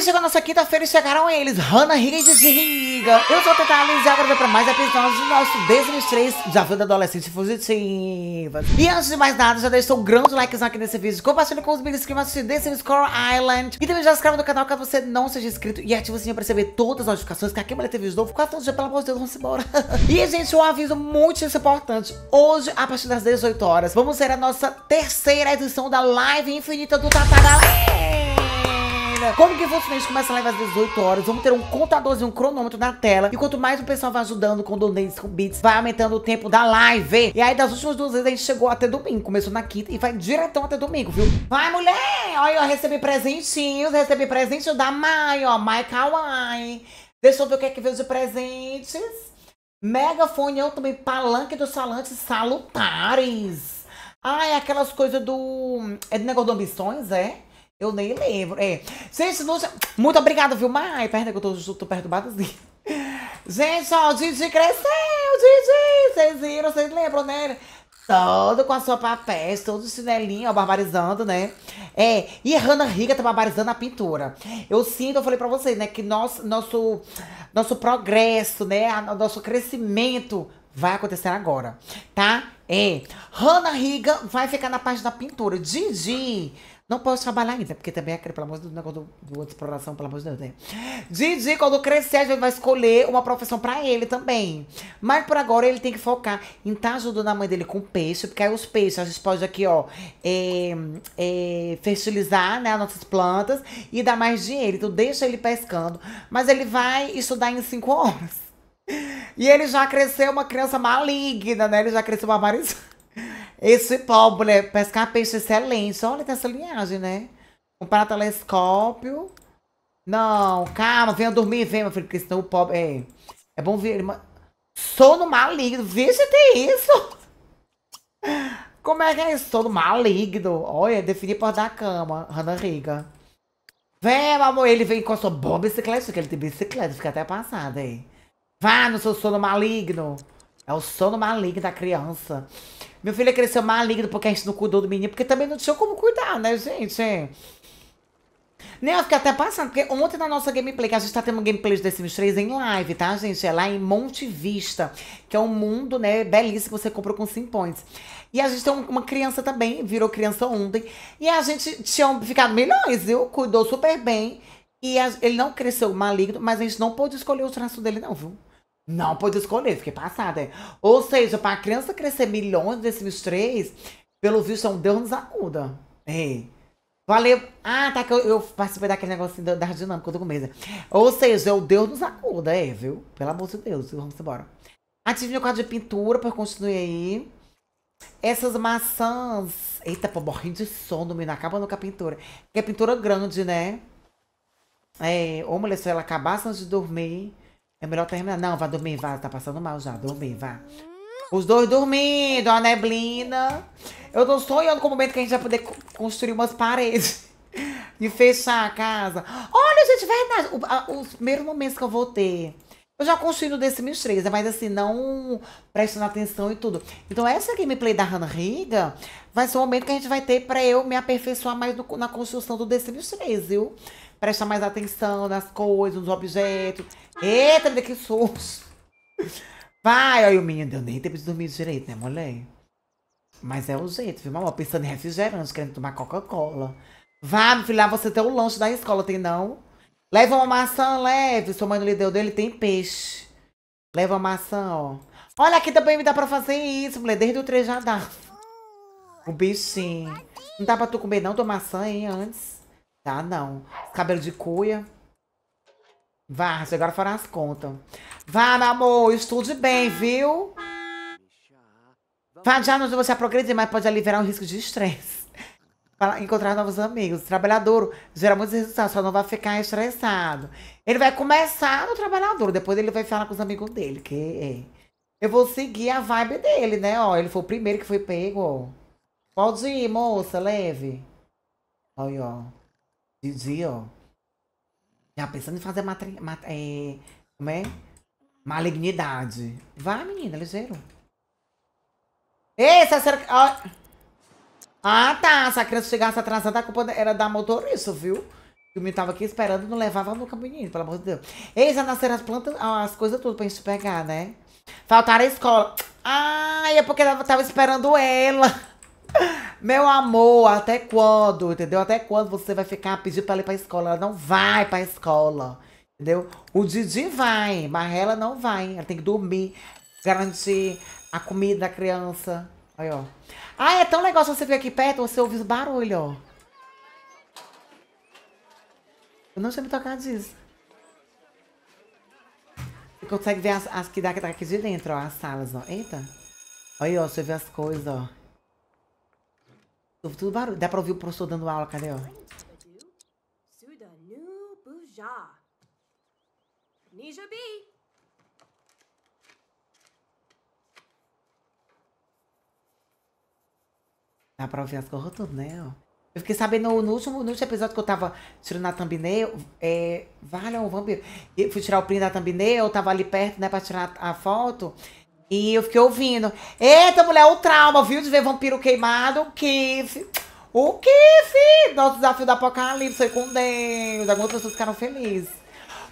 Chegou chegou nossa quinta-feira e chegaram eles, Hannah Higgins e Riga. Eu sou o Teta Alice e agora para mais episódios do nosso Disney 3 Desafio da Adolescente Fugitiva. E antes de mais nada, já deixa um grande likezão aqui nesse vídeo, compartilha com os amigos que vão assistir Destiny Coral Island. E também já se inscreve no canal caso você não seja inscrito e ativa o sininho para receber todas as notificações, que aqui vai ter vídeo novo, 4 dias, pelo amor de Deus, vamos embora. e, gente, um aviso muito importante. Hoje, a partir das 18 horas, vamos ser a nossa terceira edição da live infinita do Tata Galera menina. Né? Como que funciona isso? Começa a live às 18 horas. Vamos ter um contadorzinho, um cronômetro na tela. E quanto mais o pessoal vai ajudando com donates, com bits, vai aumentando o tempo da live. E aí, das últimas duas vezes, a gente chegou até domingo. Começou na quinta e vai direto até domingo, viu? Vai, mulher! Olha, eu recebi presentinhos. Recebi presentinho da Mai, ó. Mai Kawaii. Deixa eu ver o que é que veio de presentes. Megafone, eu também, palanque dos falantes salutares. Ai, aquelas coisas do... É do negócio de ambições, é? Eu nem lembro. É. Gente, não... muito obrigada, viu? Ai, perdão que eu tô, tô perturbada. Assim. Gente, ó, o Didi cresceu, Didi. Vocês viram, vocês lembram, né? Todo com a sua papéis, todo chinelinho, ó, barbarizando, né? É, e Hannah Riga tá barbarizando a pintura. Eu sinto, eu falei pra vocês, né, que nosso, nosso, nosso progresso, né, a, nosso crescimento vai acontecer agora, tá? É, Hannah Riga vai ficar na parte da pintura. Didi não posso trabalhar ainda, porque também é, pelo amor de Deus, negócio do, do exploração, pelo amor de Deus, né? Didi, quando crescer, a gente vai escolher uma profissão pra ele também. Mas por agora ele tem que focar em estar tá ajudando a mãe dele com peixe, porque aí os peixes a gente pode aqui, ó, é, é, fertilizar, né, as nossas plantas e dar mais dinheiro. Então deixa ele pescando. Mas ele vai estudar em cinco horas. E ele já cresceu uma criança maligna, né? Ele já cresceu uma marisa. Esse pobre né? pescar peixe excelente. Olha essa linhagem, né? Comprar telescópio. Não, calma, venha dormir, vem. meu filho, porque senão o pobre. É, é bom ver. Irmã. Sono maligno. Vixe, tem é isso? Como é que é isso? Sono maligno. Olha, definir por da cama. Hannah Riga. Vem, meu amor, ele vem com a sua boa bicicleta, que ele tem bicicleta, fica até passado aí. Vá no seu sono maligno. É o sono maligno da criança. Meu filho cresceu maligno porque a gente não cuidou do menino, porque também não tinha como cuidar, né, gente? Nem né, eu fiquei até passando, porque ontem na nossa gameplay, que a gente tá tendo gameplay do The Sims 3 em live, tá, gente? É lá em Monte Vista, que é um mundo, né, belíssimo que você comprou com Sim Points. E a gente tem uma criança também, virou criança ontem. E a gente tinha ficado milhões, viu? Cuidou super bem. E a, ele não cresceu maligno, mas a gente não pôde escolher o traço dele, não, viu? Não pode escolher, fiquei passada. Hein? Ou seja, para a criança crescer milhões desses três, pelo visto é um Deus nos acuda. Ei. É. Valeu. Ah, tá que eu, eu participei daquele negocinho da, da dinâmica, eu tô com medo. Ou seja, é o Deus nos acuda, é, viu? Pelo amor de Deus, vamos embora. Ative meu quadro de pintura para continuar aí. Essas maçãs. Eita, pô, morrendo de sono, menina. Acaba nunca a pintura. Porque é pintura grande, né? É, ou mulher, se ela acabasse antes de dormir. É melhor terminar. Não, vá dormir, vá. Tá passando mal já. Dormir, vá. Os dois dormindo, a neblina. Eu tô sonhando com o momento que a gente vai poder construir umas paredes. e fechar a casa. Olha, gente, verdade. O, a, os primeiros momentos que eu vou ter eu já consigo desse meus três, né? mas assim, não prestando atenção e tudo. Então, essa gameplay da Hannah Riga vai ser o momento que a gente vai ter para eu me aperfeiçoar mais no, na construção do The Sims 3, viu? Prestar mais atenção nas coisas, nos objetos. Eita, que susto! Vai, olha o menino, deu nem tempo de dormir direito, né, mulher? Mas é o jeito, viu, mamãe? Pensando em refrigerante, querendo tomar Coca-Cola. Vai, meu filho, lá você tem o lanche da escola, tem não? Leva uma maçã leve. Sua mãe não lhe deu dele, tem peixe. Leva uma maçã, ó. Olha, aqui também me dá pra fazer isso, mulher. Desde o 3 já dá. O bichinho. Não dá pra tu comer não, tua maçã, hein, antes. Dá não. Cabelo de cuia. Vá, agora fará as contas. Vá, meu amor, estude bem, viu? Vá, já não você progredir, mas pode aliviar o risco de estresse para encontrar novos amigos. O trabalhador gera muitos resultados, só não vai ficar estressado. Ele vai começar no trabalhador, depois ele vai falar com os amigos dele, que é. Eu vou seguir a vibe dele, né? Ó, ele foi o primeiro que foi pego, ó. Pode ir, moça, leve. Olha, ó. Didi, ó. Já pensando em fazer matri... Mat... É... Como é? Malignidade. Vai, menina, ligeiro. Ei, essa senhora... Ah, tá. Se a criança chegasse atrasada, a culpa era da motorista, viu? Eu me tava aqui esperando, não levava no menino, pelo amor de Deus. Eis já nasceram as plantas, as coisas tudo pra gente pegar, né? Faltaram a escola. ah, é porque eu tava esperando ela. Meu amor, até quando, entendeu? Até quando você vai ficar pedindo pra ela ir pra escola? Ela não vai pra escola, entendeu? O Didi vai, mas ela não vai. Ela tem que dormir, garantir a comida da criança, Aí, ó. Ah, é tão legal se você vir aqui perto, você ouvir os barulhos, ó. Eu não sei me tocar disso. Você consegue ver as, as que dá tá aqui de dentro, ó, as salas, ó. Eita. Aí, ó, você vê as coisas, ó. Ouve tudo barulho. Dá pra ouvir o professor dando aula, cadê, ó? Nija Dá pra ouvir as gorras tudo, né? Eu fiquei sabendo no último, no último episódio que eu tava tirando a thumbnail, é, vale um vampiro. Eu fui tirar o print da thumbnail, eu tava ali perto, né, pra tirar a, foto. E eu fiquei ouvindo. Eita, mulher, o trauma, viu? De ver vampiro queimado, o Kiff. O Kiff! Nosso desafio do apocalipse foi com Deus. Algumas pessoas ficaram felizes.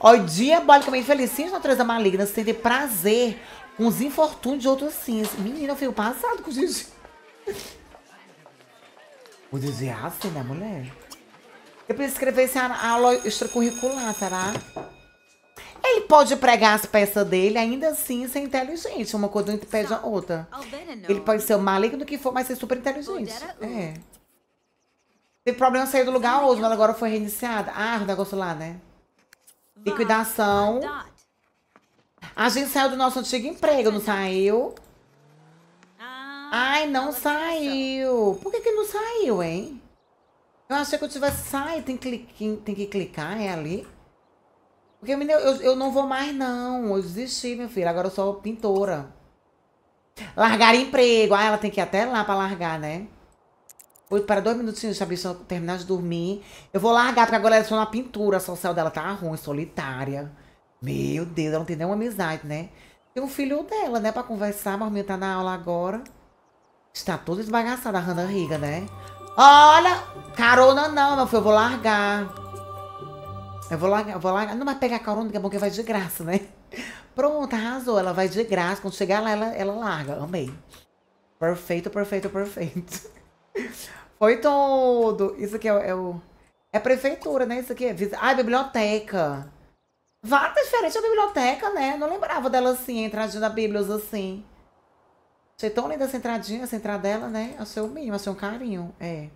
Ó, diabolicamente feliz. Sim, natureza maligna, se tem prazer com os infortúnios de outros sims. Menina, eu o passado com o Gigi. O assim, ah, né, mulher? Eu preciso escrever essa aula extracurricular, será? Ele pode pregar as peças dele, ainda assim ser inteligente. Uma coisa não impede a outra. Ele pode ser o maligno que for, mas ser super inteligente. É. Teve problema sair do lugar hoje, mas agora foi reiniciada. Ah, o negócio lá, né? Liquidação. A gente saiu do nosso antigo emprego, não saiu? Ai, não saiu. Por que, que não saiu, hein? Eu achei que eu tivesse sai, tem, tem que clicar, é ali. Porque, menina, eu, eu não vou mais, não. Eu desisti, meu filho. Agora eu sou pintora. Largar emprego. Ah, ela tem que ir até lá pra largar, né? Oito para dois minutinhos, se a bicha terminar de dormir. Eu vou largar, porque agora ela é só na pintura. A social dela tá ruim, solitária. Meu Deus, ela não tem nenhuma amizade, né? Tem um filho dela, né, pra conversar, mas o menino tá na aula agora. Está toda esbagaçada a Hannah Riga, né? Olha! Carona não, meu filho, eu vou largar. Eu vou largar, eu vou largar. Não, mas pegar carona, que é bom que vai de graça, né? Pronto, arrasou. Ela vai de graça. Quando chegar lá, ela, ela larga. Amei. Perfeito, perfeito, perfeito. Foi tudo. Isso aqui é, é o... É prefeitura, né? Isso aqui é... Ah, biblioteca. Vá, tá diferente da biblioteca, né? Não lembrava dela assim, entrar na Bíblia assim. Achei tão linda essa entradinha, essa entrada dela, né? A é seu mínimo, a é seu carinho. É.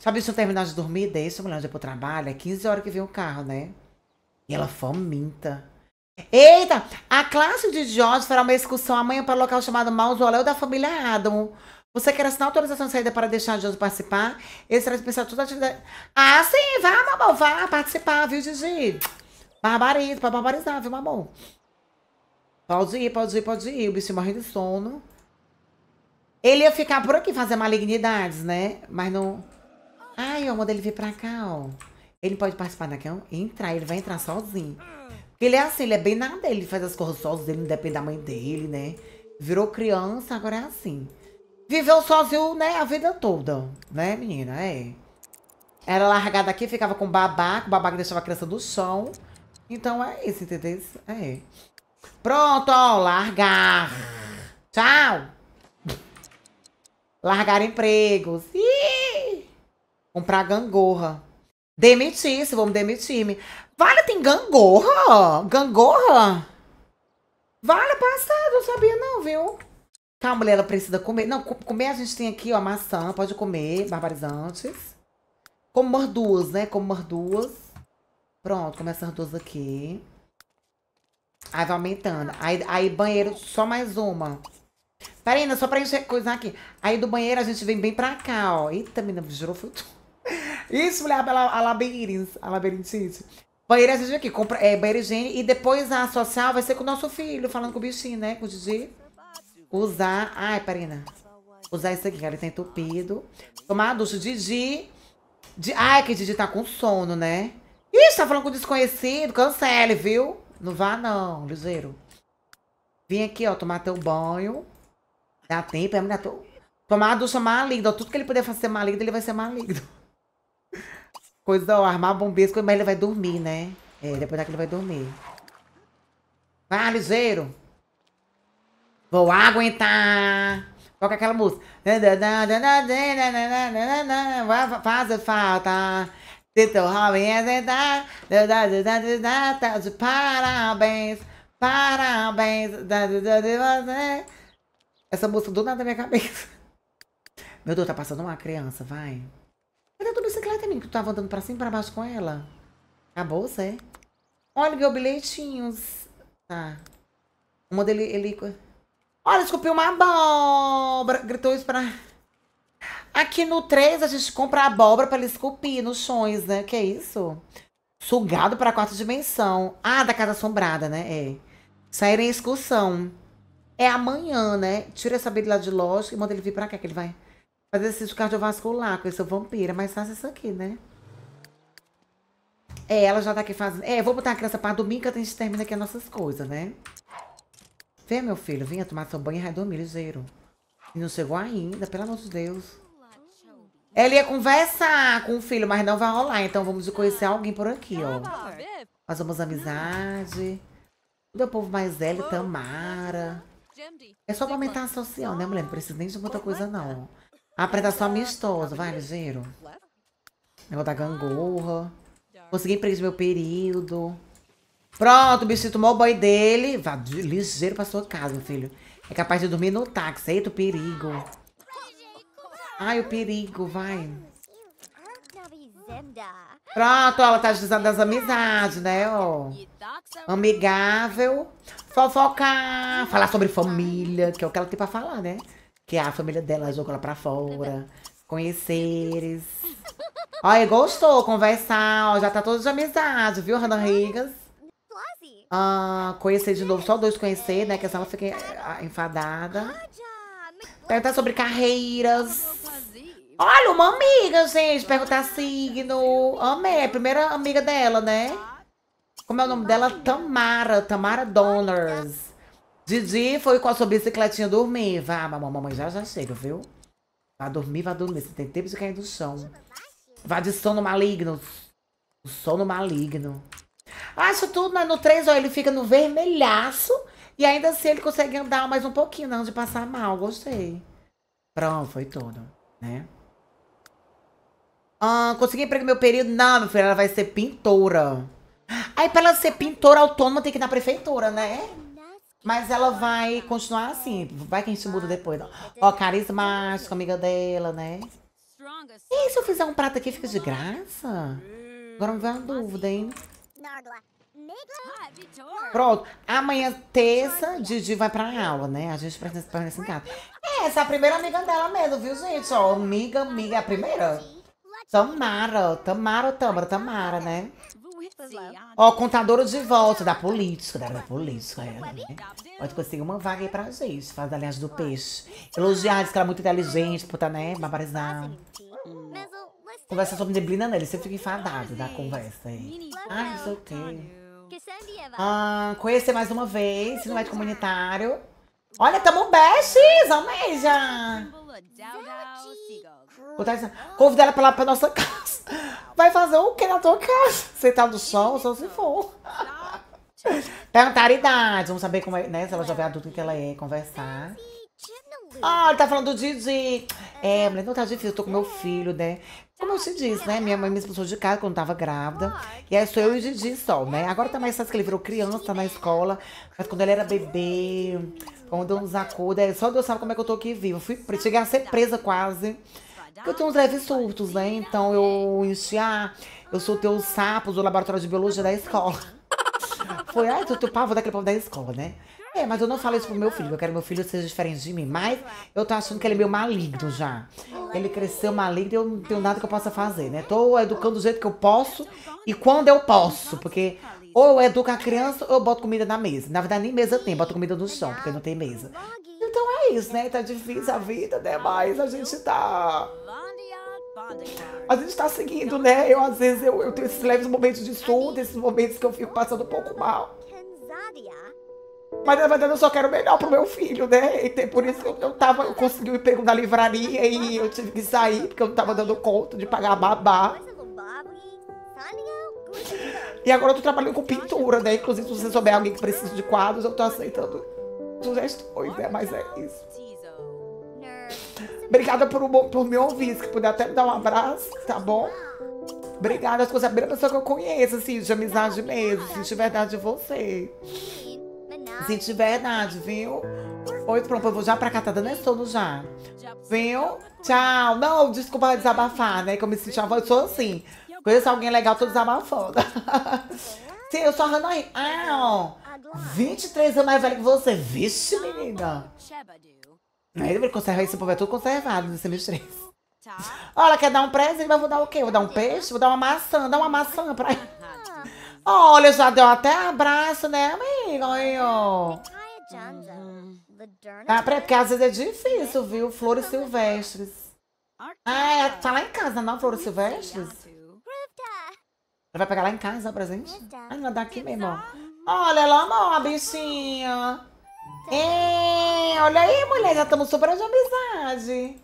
Sabe, se eu terminar de dormir, deixa a mulher onde eu pro trabalho. É 15 horas que vem o carro, né? E ela faminta. Eita! A classe de Jorge fará uma excursão amanhã para o um local chamado Mausoléu da Família Adam. Você quer assinar autorização de saída para deixar Jorge participar? Ele será dispensado toda a atividade. Ah, sim! Vá, mamão! Vá participar, viu, Gigi? Barbariza, para barbarizar, viu, mamão? Pode ir, pode ir, pode ir. O bicho morre de sono. Ele ia ficar por aqui fazer malignidades, né? Mas não... Ai, eu mando ele vir pra cá, ó. Ele pode participar daqui, ó. Entrar, ele vai entrar sozinho. Porque ele é assim, ele é bem nada. Ele faz as coisas sozinho, não depende da mãe dele, né? Virou criança, agora é assim. Viveu sozinho, né, a vida toda. Né, menina? É. Era largada aqui, ficava com babá, com O que deixava a criança do chão. Então é isso, entendeu? É. Pronto, ó. Largar. Tchau largar empregos, Ih! comprar gangorra, demitir, se vamos me demitir. -me. Vale tem gangorra? Gangorra? Vale passado, não sabia não, viu? Tá, a mulher, ela precisa comer. Não, comer a gente tem aqui, ó, maçã, pode comer, barbarizantes. Como umas duas, né? Como umas duas. Pronto, come essas duas aqui. Aí vai aumentando. Aí, aí banheiro, só mais uma. Parina, só pra gente coisar aqui. Aí do banheiro a gente vem bem pra cá, ó. Eita, menina, girou foi Isso, mulher, a, labirinto, a labirintite. Banheiro a gente vem aqui, compra, é, banheiro higiene. E depois a social vai ser com o nosso filho, falando com o bichinho, né? Com o Didi. Usar. Ai, Parina. Usar isso aqui, que Ele tá entupido. Tomar a ducha, Didi. De... Ai, que Didi tá com sono, né? Ixi, tá falando com desconhecido. Cancele, viu? Não vá, não, ligeiro. Vim aqui, ó, tomar teu banho. Dá tempo, é mulher. Tô... Tomar a ducha maligna. Tudo que ele puder fazer maligno, ele vai ser maligno. Coisa, ó, armar bombesco, mas ele vai dormir, né? É, depois daqui ele vai dormir. Vai, ligeiro. Vou aguentar. Toca aquela música. fazer falta. Se é tá de parabéns. Parabéns. Essa moça do nada na minha cabeça. Meu Deus, tá passando uma criança, vai. Cadê a tua bicicleta, menino? Que tu tava andando pra cima e pra baixo com ela. A bolsa, é. Olha, meu bilhetinhos. Tá. O modelo, ele... Olha, escupiu uma abóbora. Gritou isso pra... Aqui no 3, a gente compra abóbora pra ele esculpir nos chões, né? Que é isso? Sugado pra quarta dimensão. Ah, da casa assombrada, né? É. Sair em excursão é amanhã, né? Tira essa bebida de loja e manda ele vir pra cá, que ele vai fazer exercício cardiovascular com esse vampira. É mas faça isso aqui, né? É, ela já tá aqui fazendo... É, vou botar a criança pra domingo que a gente termina aqui as nossas coisas, né? Vem, meu filho, vinha tomar seu banho e vai dormir ligeiro. E não chegou ainda, pelo amor de Deus. Ela ia conversar com o filho, mas não vai rolar. Então vamos conhecer alguém por aqui, ó. Nós vamos amizade. O meu povo mais velho, Tamara. É só pra aumentar a social, né, mulher? Não precisa nem de muita coisa, é? não. Apresentação amistosa. Tá vai, ligeiro. Negócio da gangorra. Consegui preencher meu período. Pronto, o bichinho tomou o banho dele. Vá ligeiro pra sua casa, meu filho. É capaz de dormir no táxi. Eita, o perigo. Ai, o é? perigo, vai. Pronto, ela tá ajudando as amizades, né? Ó. Amigável. Fofocar. Falar sobre família, que é o que ela tem pra falar, né? Que a família dela jogou ela pra fora. Conheceres. Olha, gostou conversar. Ó, já tá todo de amizade, viu, Hannah Rigas? Ah, conhecer de novo, só dois conhecer, né? Que senão ela fica ah, enfadada. Perguntar sobre carreiras. Olha, uma amiga, gente, perguntar signo. Amei, é a primeira amiga dela, né? Como é o nome dela? Tamara, Tamara Donors. Didi foi com a sua bicicletinha dormir. Vá, mamãe já, já chega, viu? Vá dormir, vá dormir. Você tem tempo de cair do chão. Vá de sono maligno. O sono maligno. Ah, isso tudo, né? No 3, ó, ele fica no vermelhaço. E ainda assim ele consegue andar mais um pouquinho, não, de passar mal. Gostei. Pronto, foi tudo, né? Ah, consegui emprego no meu período? Não, meu filho, ela vai ser pintora. Aí pra ela ser pintora autônoma tem que ir na prefeitura, né? Mas ela vai continuar assim. Vai que a gente muda depois. Ó, ó carismático, amiga dela, né? E se eu fizer um prato aqui, fica de graça? Agora me vem uma dúvida, hein? Pronto. Amanhã, terça, Didi vai pra aula, né? A gente pertence, pertence em casa. É, essa é a primeira amiga dela mesmo, viu, gente? Ó, amiga, amiga, é a primeira. Tamara, Tamara, Tamara, Tamara, né? Ó, contadora de volta da política, da, política, ela, é, né? Pode conseguir assim, uma vaga aí pra gente, faz aliás do peixe. Elogiar, diz que ela é muito inteligente, puta, né? barbarizada. Hum. Conversa sobre neblina nele, você fica enfadado da conversa aí. Ah, não sei o Ah, conhecer mais uma vez, se não é de comunitário. Olha, tamo bestes, almeja! Acontece, convida ela pra, lá, pra nossa casa. Vai fazer o que na tua casa? Sentar no chão, só se for. Perguntar a idade, vamos saber como é, né? Se ela já vê adulto, o que ela é, conversar. Ah, ele tá falando do Didi. É, mulher, não tá difícil, eu tô com meu filho, né? Como eu te disse, né? Minha mãe me expulsou de casa quando tava grávida. E aí sou eu e o Didi só, né? Agora tá mais fácil que ele virou criança tá na escola. Mas quando ele era bebê, quando eu nos acorda, né, só Deus sabe como é que eu tô aqui vivo. Fui, cheguei a ser presa quase. Porque eu tenho uns leves surtos, né? Então eu enchi ah, Eu sou teu sapos do laboratório de biologia da escola. Foi, ai, tu, teu pavo daquele povo da escola, né? É, mas eu não falo isso pro meu filho. Eu quero que meu filho seja diferente de mim. Mas eu tô achando que ele é meio maligno já. Ele cresceu maligno e eu não tenho nada que eu possa fazer, né? Tô educando do jeito que eu posso e quando eu posso. Porque ou eu educo a criança ou eu boto comida na mesa. Na verdade, nem mesa tem, boto comida no chão, porque não tem mesa difícil, né? Tá difícil a vida, né? Mas a gente tá. A gente tá seguindo, né? Eu, às vezes, eu, eu tenho esses leves momentos de surto, esses momentos que eu fico passando um pouco mal. Mas na verdade eu só quero o melhor pro meu filho, né? E por isso eu, eu tava, eu consegui um emprego na livraria e eu tive que sair, porque eu não tava dando conta de pagar a babá. E agora eu tô trabalhando com pintura, né? Inclusive, se você souber alguém que precisa de quadros, eu tô aceitando sugestões, né? Mas é isso. Obrigada por, por me ouvir. Se puder até me dar um abraço, tá bom? Obrigada, acho que você é a primeira pessoa que eu conheço, assim, de amizade mesmo. Senti verdade de você. Senti verdade, viu? Oi, pronto, eu vou já pra cá, tá dando sono já. Viu? Tchau. Não, desculpa desabafar, né? Que eu me senti avó, eu sou assim. Conheço alguém legal, tô desabafando. Sim, eu sou a Hannah. Ah, ó. 23 anos mais velho que você. Vixe, menina. Né, ele conserva esse povo é tudo conservado nesse três. Tá. Olha, quer dar um presente, mas vou dar o quê? Vou dar um peixe? Vou dar uma maçã. Dá uma maçã pra ele. Olha, já deu até abraço, né, amigo? Olha. Hum. Ah, porque às vezes é difícil, viu? Flores tá silvestres. Ah, é, tá lá em casa, não? Flores silvestres? Ela vai pegar lá em casa o presente? Ah, não, dá aqui mesmo, ó. Olha ela, amor, a bichinha. É, olha aí, mulher, já estamos super de amizade.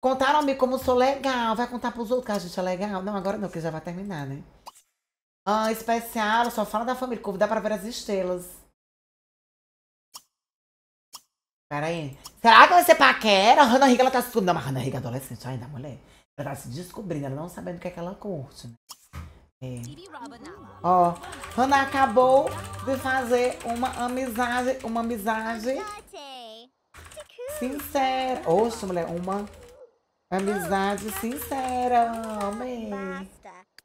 Contaram-me como sou legal. Vai contar pros outros que a gente é legal? Não, agora não, que já vai terminar, né? Ah, especial, só fala da família. Convidar para ver as estrelas. Pera aí. Será que vai ser paquera? A Rana Riga, ela tá se descobrindo. Não, mas a Hannah Higa é adolescente ainda, mulher. Ela tá se descobrindo, ela não sabendo o que é que ela curte, né? É. Ó, Hannah acabou de fazer uma amizade, uma amizade sincera. Oxe, mulher, uma amizade sincera. Amém.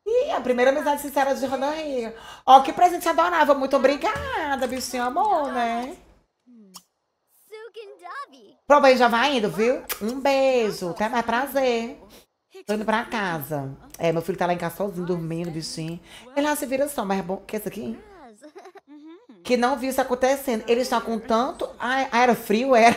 Ih, a primeira amizade sincera de Hannah aí. Ó, que presente adorável. Muito obrigada, bichinho amor, né? Prova aí já vai indo, viu? Um beijo. Até mais. Prazer. Tô indo pra casa. É, meu filho tá lá em casa sozinho, dormindo, bichinho. Ele lá se vira só, mas é bom. Que é isso aqui? Uhum. Que não viu isso acontecendo. Ele está com tanto. Ah, era frio, era.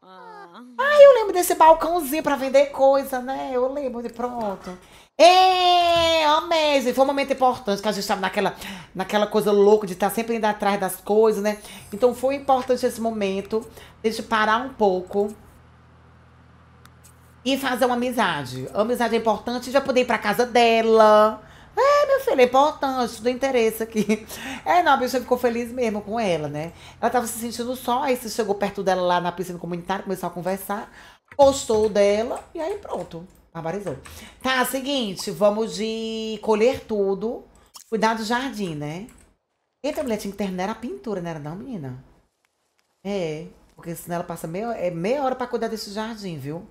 Ah, eu lembro desse balcãozinho pra vender coisa, né? Eu lembro de pronto. É, amazing. Foi um momento importante que a gente estava naquela, naquela coisa louca de estar tá sempre indo atrás das coisas, né? Então foi importante esse momento, de parar um pouco e fazer uma amizade. amizade é importante, já poder ir pra casa dela. É, meu filho, é importante, do interesse aqui. É, não, a bicha ficou feliz mesmo com ela, né? Ela tava se sentindo só, aí você chegou perto dela lá na piscina comunitária, começou a conversar, gostou dela, e aí pronto, barbarizou. Tá, seguinte, vamos de colher tudo, cuidar do jardim, né? Eita, mulher, tinha que terminar a pintura, não era não, menina? É, porque senão ela passa meia, é meia hora pra cuidar desse jardim, viu?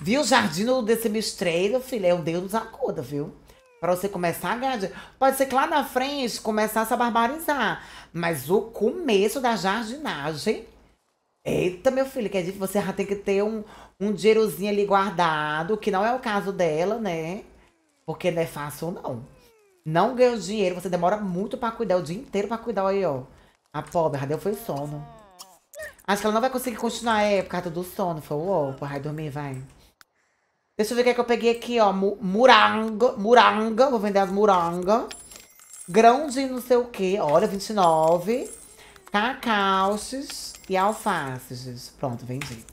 Viu? O jardim desse mistreiro, filha, é o Deus nos acorda, viu? Para você começar a ganhar Pode ser que lá na frente começasse a barbarizar. Mas o começo da jardinagem. Eita, meu filho, quer dizer que é você já tem que ter um, um dinheirozinho ali guardado, que não é o caso dela, né? Porque não é fácil, não. Não ganha o dinheiro, você demora muito para cuidar, o dia inteiro para cuidar aí, ó. A pobre, já deu foi sono. Acho que ela não vai conseguir continuar, é, por causa do sono. Foi, uou, porra, vai dormir, vai. Deixa eu ver o que é que eu peguei aqui, ó. Muranga, muranga, vou vender as muranga. Grão de não sei o que, olha, 29. Cacauches e alfaces. Pronto, vendi.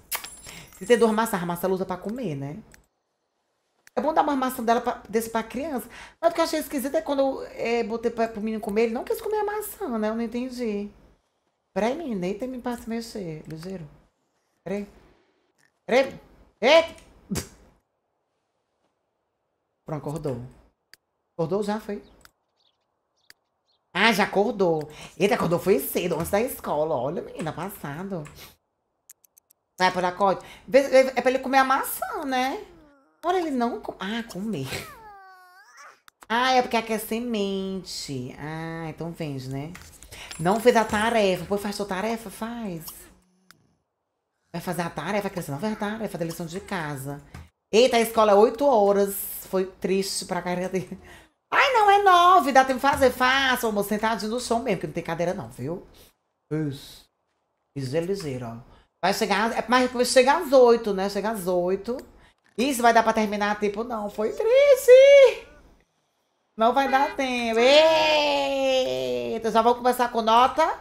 Se você maçãs, a maçã usa pra comer, né? É bom dar uma maçã dela pra, desse pra criança. Mas o que eu achei esquisito é quando eu é, botei pra, pro menino comer, ele não quis comer a maçã, né? Eu não entendi. Peraí, menina, deita e me passa mexer, ligeiro. Peraí. Peraí. Eita! Pronto, acordou. Acordou já, foi? Ah, já acordou. Eita, acordou foi cedo, antes da escola. Olha, menina, passado. Vai por acorde. É pra ele comer a maçã, né? Olha, ele não... Ah, comer. Ah, é porque aqui é semente. Ah, então vende, né? Não fez a tarefa. Pô, faz sua tarefa? Faz. Vai fazer a tarefa, a criança não fez a tarefa da lição de casa. Eita, a escola é 8 horas. Foi triste pra carreira dele. Ai, não, é 9. Dá tempo de fazer? Faça, almoço sentadinho no chão mesmo, que não tem cadeira não, viu? Isso. Isso é ó. Vai chegar... É, mas vai chegar às 8, né? Chegar às 8. Isso vai dar pra terminar, tempo, não. Foi triste. Não vai dar tempo. Eita, já vamos começar com nota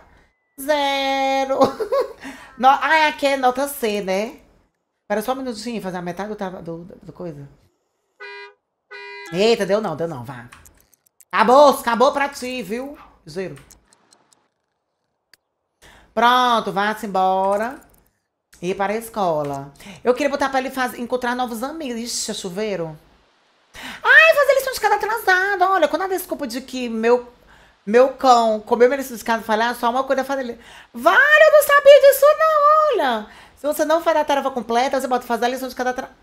zero. No, ah, é aqui é nota C, né? Espera só um minutinho, fazer a metade do, do, do, coisa. Eita, deu não, deu não, vá. Acabou, acabou pra ti, viu? Zero. Pronto, vá-se embora. E ir para a escola. Eu queria botar pra ele fazer, encontrar novos amigos. Ixi, chuveiro. Ai, fazer lição de casa atrasada. Olha, quando a desculpa de que meu meu cão comeu minha lição de casa, falar só uma coisa é fazer. Vale, eu não sabia disso, não, olha. Se você não faz a tarefa completa, você bota fazer a lição de cada atrasada.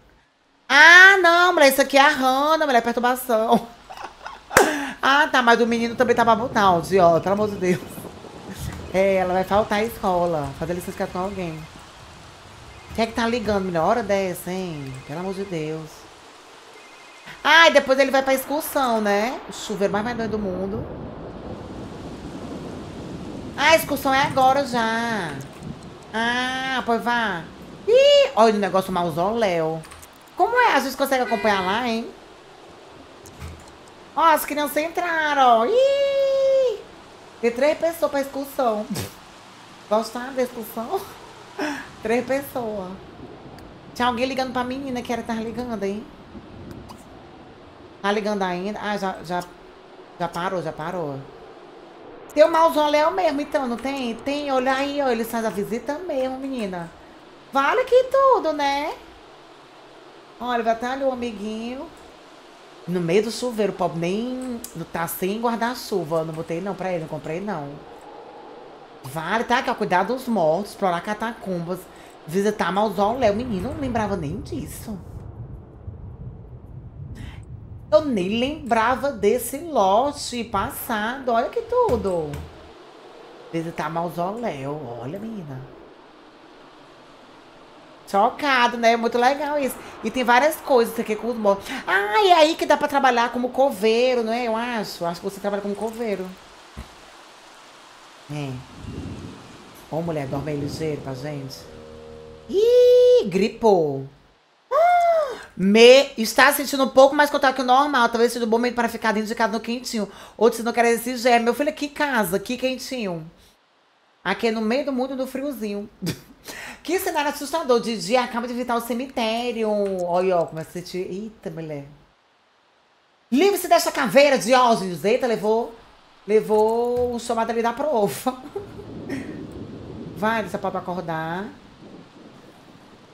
Ah, não, mulher, isso aqui é a Hanna, mulher, é perturbação. ah, tá, mas o menino também tava bonalde, ó, pelo amor de Deus. É, ela vai faltar à escola, fazer lição de casa com alguém. Quem é que tá ligando, melhor Hora dessa, hein? Pelo amor de Deus. Ah, e depois ele vai pra excursão, né? O chuveiro mais doido do mundo. Ah, a excursão é agora já. Ah, pois vá. Ih, olha o negócio mausoléu. Como é? A gente consegue acompanhar lá, hein? Ó, as crianças entraram. Ih! Tem três pessoas pra excursão. Gostaram da excursão? Três pessoas. Tinha alguém ligando pra menina que era estar ligando, hein? Tá ligando ainda? Ah, já, já, já parou, já parou. Tem o mausoléu mesmo, então, não tem? Tem, olha aí, ó, ele faz a visita mesmo, menina. Vale que tudo, né? Olha, vai ali o amiguinho. No meio do chuveiro, o pobre nem... Tá sem guarda-chuva. Não botei não pra ele, não comprei não. Vale, tá? Que é cuidar dos mortos, explorar catacumbas, visitar mausoléu. Menino, não lembrava nem disso. Eu nem lembrava desse lote passado. Olha que tudo. Visitar tá mausoléu. Olha, menina. Chocado, né? Muito legal isso. E tem várias coisas aqui com os mortos. Ah, e é aí que dá pra trabalhar como coveiro, não é? Eu acho. Acho que você trabalha como coveiro. É. Ô, mulher, dorme aí ligeiro pra gente. Ih, gripou. Me está sentindo um pouco mais contato que o normal. Talvez seja um bom momento para ficar dentro de casa no quentinho. Outros não quer esse gel. Meu filho, aqui em casa, aqui quentinho. Aqui é no meio do mundo do friozinho. que cenário assustador. De dia acaba de visitar o cemitério. Olha, ó, começa a sentir. Eita, mulher. Livre-se desta caveira, Diógenes. Eita, levou. Levou o chamado ali da prova. Vai, deixa o papo acordar.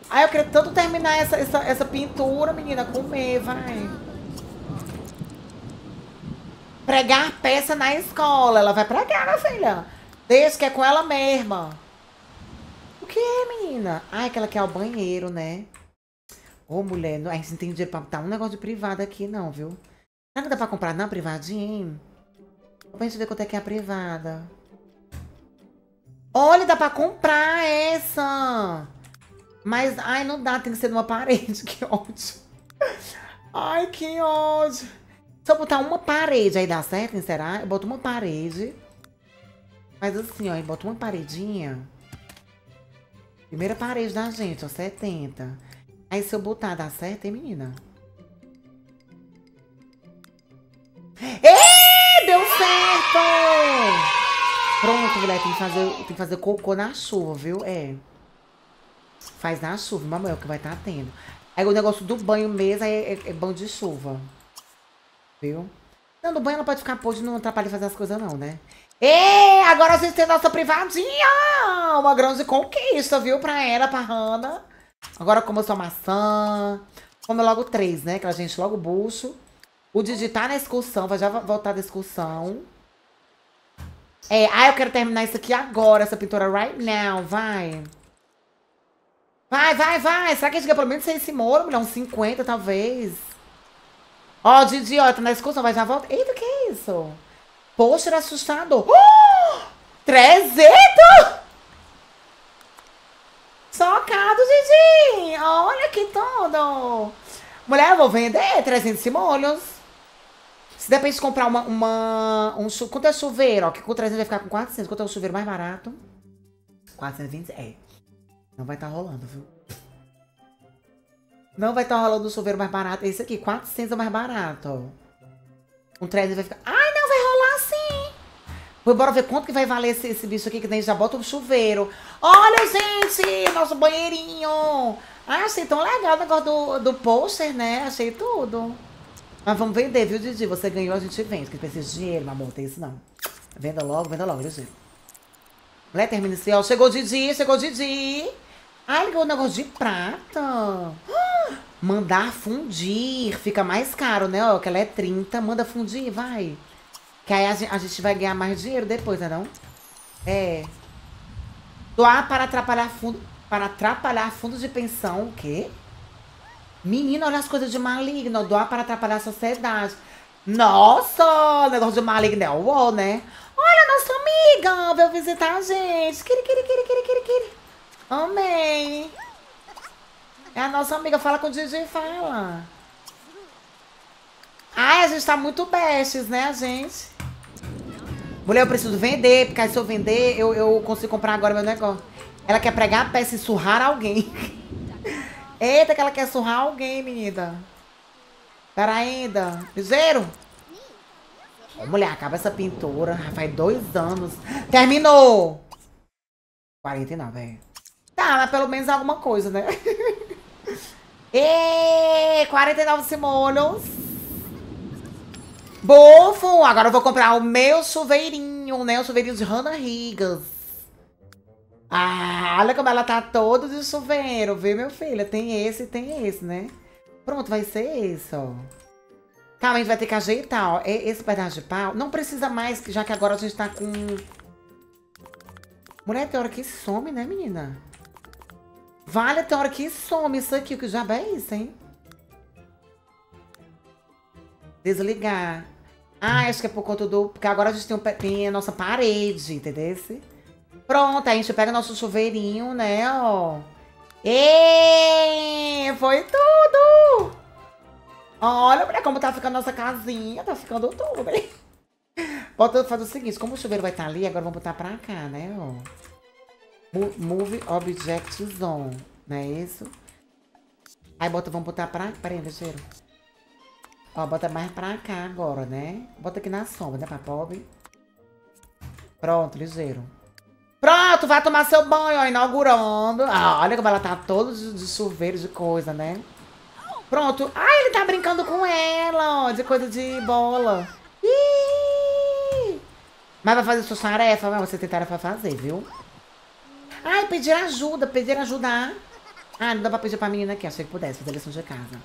Ai, eu queria tanto terminar essa, essa, essa pintura, menina. Comer, vai. Pregar peça na escola. Ela vai pregar, né, filha. Deixa que é com ela mesma. O que é, menina? Ai, que ela quer o banheiro, né? Ô, mulher, não, a gente não tem dinheiro pra tá um negócio de privada aqui, não, viu? Será que dá pra comprar não, privadinho? Vou gente ver quanto é que é a privada. Olha, dá pra comprar essa! Mas, ai, não dá, tem que ser numa parede, que ódio. Ai, que ódio. Se eu botar uma parede aí dá certo, hein, será? Eu boto uma parede. Faz assim, ó, e boto uma paredinha. Primeira parede da gente, ó, 70. Aí se eu botar, dá certo, hein, menina? Ê, deu certo! Pronto, mulher, tem que fazer, tem que fazer cocô na chuva, viu? É. Faz na chuva, mamãe, é o que vai estar tá tendo. Aí o negócio do banho mesmo é, é, é banho de chuva. Viu? Não, no banho ela pode ficar podre, não atrapalha fazer as coisas não, né? E agora a gente tem nossa privadinha! Uma grande conquista, viu? Pra ela, pra Hannah. Agora como sua maçã. Come logo três, né? Que a gente logo bucho. O Didi tá na excursão, vai já voltar da excursão. É, ah, eu quero terminar isso aqui agora, essa pintura right now, vai. Vai, vai, vai. Será que a gente ganha pelo menos esse moro? mulher? Uns 50, talvez. Ó, Didi, ó, tá na excursão, vai já volta. Eita, o que é isso? Poxa, era assustador. Oh! 300! Socado, Didi! Olha que todo! Mulher, eu vou vender 300 molhos. Se depende de comprar uma, uma, um chuveiro, quanto é chuveiro? Ó, que com 300 vai ficar com 400. Quanto é o chuveiro mais barato? 420, é. Não vai estar tá rolando, viu? Não vai estar tá rolando o chuveiro mais barato. Esse aqui, 400 é mais barato, ó. Um thread vai ficar... Ai, não, vai rolar sim! Vou bora ver quanto que vai valer esse, esse bicho aqui, que gente já bota o chuveiro. Olha, gente, nosso banheirinho! Ah, achei tão legal o negócio do, do poster, né? Achei tudo. Mas vamos vender, viu, Didi? Você ganhou, a gente vende. Porque precisa de dinheiro, meu amor, tem isso não. Venda logo, venda logo, Didi. Mulher, termina esse, ó. Chegou o Didi, chegou o Didi. Ah, ligou negócio de prata. Mandar fundir. Fica mais caro, né? Ó, que ela é 30. Manda fundir, vai. Que aí a gente, vai ganhar mais dinheiro depois, né não? É. Doar para atrapalhar fundo... Para atrapalhar fundo de pensão. O quê? Menino, olha as coisas de maligno. Doar para atrapalhar a sociedade. Nossa! Negócio de maligno é o né? Olha, nossa amiga veio visitar a gente. Quiri, quiri, quiri, quiri, quiri, quiri. Amei! É a nossa amiga, fala com o Didi fala. Ai, a gente tá muito bestes, né, gente? Mulher, eu preciso vender, porque se eu vender, eu, eu consigo comprar agora meu negócio. Ela quer pregar a peça e surrar alguém. Eita, que ela quer surrar alguém, menina. Pera ainda. Ligeiro. Ô, mulher, acaba essa pintura. Faz dois anos. Terminou. 49, velho. Tá, mas pelo menos alguma coisa, né? e 49 simonos. Bofo! Agora eu vou comprar o meu chuveirinho, né? O chuveirinho de Hannah Higgins. Ah, olha como ela tá toda de chuveiro, viu, meu filho? Tem esse e tem esse, né? Pronto, vai ser isso, ó. Calma, tá, a gente vai ter que ajeitar, ó. Esse pedaço de pau. Não precisa mais, já que agora a gente tá com... Mulher, tem hora que some, né, menina? Vale, tem hora que some isso aqui. O que já é isso, hein? Desligar. Ah, acho que é por conta do... Porque agora a gente tem, um... tem a nossa parede, entendeu? Pronto, a gente pega nosso chuveirinho, né, ó. E foi tudo! Olha, mulher, como tá ficando nossa casinha. Tá ficando tudo, mulher. Bota, fazer o seguinte, como o chuveiro vai estar tá ali, agora vamos botar pra cá, né, ó. Move Object Zone, não é isso? Aí bota, vamos botar pra... Peraí, deixeiro. Ó, bota mais pra cá agora, né? Bota aqui na sombra, né, pra pobre. Pronto, ligeiro. Pronto, vai tomar seu banho, ó, inaugurando. Ah, olha como ela tá toda de, de chuveiro, de coisa, né? Pronto. Ah, ele tá brincando com ela, ó, de coisa de bola. Ih! Mas vai fazer sua tarefa, vai. Você tem tarefa pra fazer, viu? Ai, pedir ajuda, pedir ajuda Ah, não dá pra pedir pra menina aqui, achei que pudesse fazer lição de casa.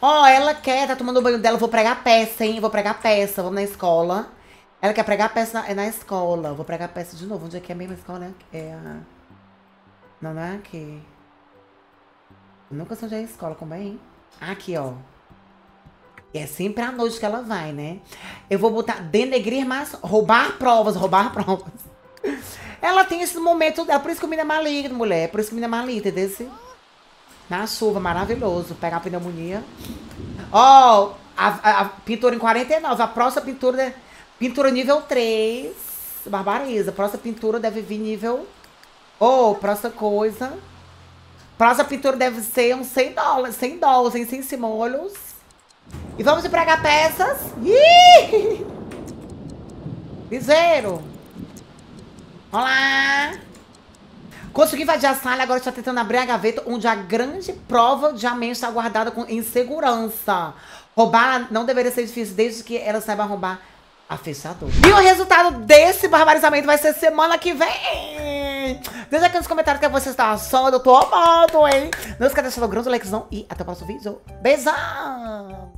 Ó, oh, ela quer, tá tomando banho dela, vou pregar peça, hein? Vou pregar peça, vamos na escola. Ela quer pregar peça na, é na escola. Vou pregar peça de novo. Onde é que é a mesma escola? Né? É a... Não, não é aqui. nunca sei onde é a escola, como é, hein? Aqui, ó. E é sempre à noite que ela vai, né? Eu vou botar denegrir, mas roubar provas, roubar provas. Ela tem esse momento. É por isso que o menino é maligno, mulher. É por isso que o menino é maligno, entendeu? Na chuva, maravilhoso. Pegar a pneumonia. Ó, oh, a, a, pintura em 49. A próxima pintura. Né? pintura nível 3. Barbariza. A próxima pintura deve vir nível. Ou, oh, próxima coisa. Próxima pintura deve ser uns 100 dólares. 100 dólares, hein? Sem simolhos. E vamos empregar peças. Ih! viseiro Olá! Consegui invadir a sala, agora está tentando abrir a gaveta onde a grande prova de amém está guardada com insegurança. Roubar não deveria ser difícil, desde que ela saiba roubar a fechadura. E o resultado desse barbarizamento vai ser semana que vem! Deixa aqui nos comentários que você está achando, eu tô amando, hein? Não esquece de deixar o grande likezão e até o próximo vídeo. Beijão!